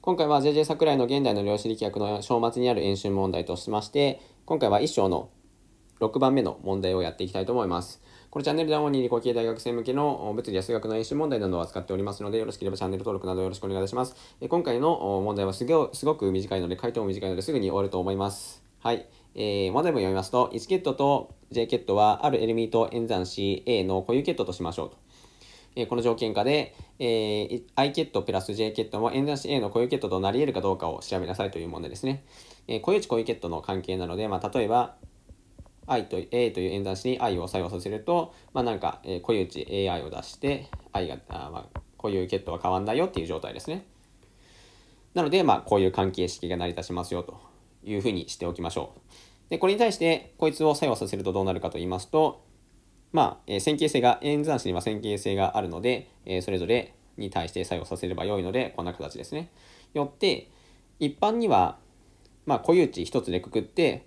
今回は JJ 桜井の現代の量子力学の正末にある演習問題としまして、今回は1章の6番目の問題をやっていきたいと思います。このチャンネルでは主に理工系大学生向けの物理や数学の演習問題などを扱っておりますので、よろしければチャンネル登録などよろしくお願いします。今回の問題はすごすごく短いので、回答も短いのですぐに終わると思います。はい。えー、問題文読みますと、1ケットと J ケットはあるエルミート演算し A の固有ケットとしましょうと。えこの条件下で、えー、i ケットプラス j ケットも n-a の固有ケットとなり得るかどうかを調べなさいという問題ですね。えー、固有値固有ケットの関係なので、まあ、例えば、i と a という演算子に i を作用させると、まあ、なんか、えー、固有値 ai を出して、i が、あまあ、固有ケットは変わんないよっていう状態ですね。なので、まあ、こういう関係式が成り立ちますよというふうにしておきましょう。で、これに対して、こいつを作用させるとどうなるかと言いますと、まあ、え線形性が、演算子には線形性があるので、えそれぞれに対して作用させれば良いので、こんな形ですね。よって、一般には、まあ、固有値1つでくくって、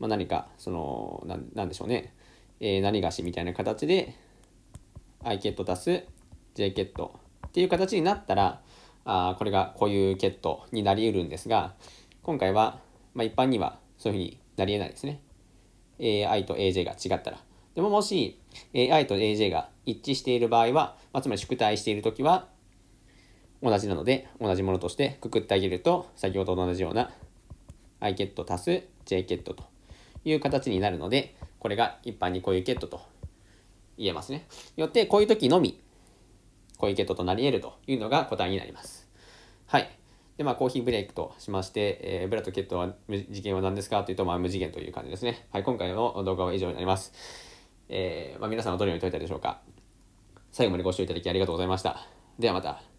まあ、何か、その、なんでしょうね、えー、何がしみたいな形で、i ケット足す j ケットっていう形になったら、あこれが固有ケットになり得るんですが、今回は、まあ、一般にはそういうふうになり得ないですね。AI と AJ が違ったら。でももし、a i と aj が一致している場合は、まあ、つまり宿題しているときは、同じなので、同じものとしてくくってあげると、先ほどと同じような i ケット足す j ケットという形になるので、これが一般にこういうケットと言えますね。よって、こういう時のみ、こういうケットとなり得るというのが答えになります。はい。で、まあ、コーヒーブレイクとしまして、えー、ブラとケットは、無次元は何ですかというと、まあ、無次元という感じですね。はい、今回の動画は以上になります。えー、まあ、皆さんはどのように解いたでしょうか。最後までご視聴いただきありがとうございました。ではまた。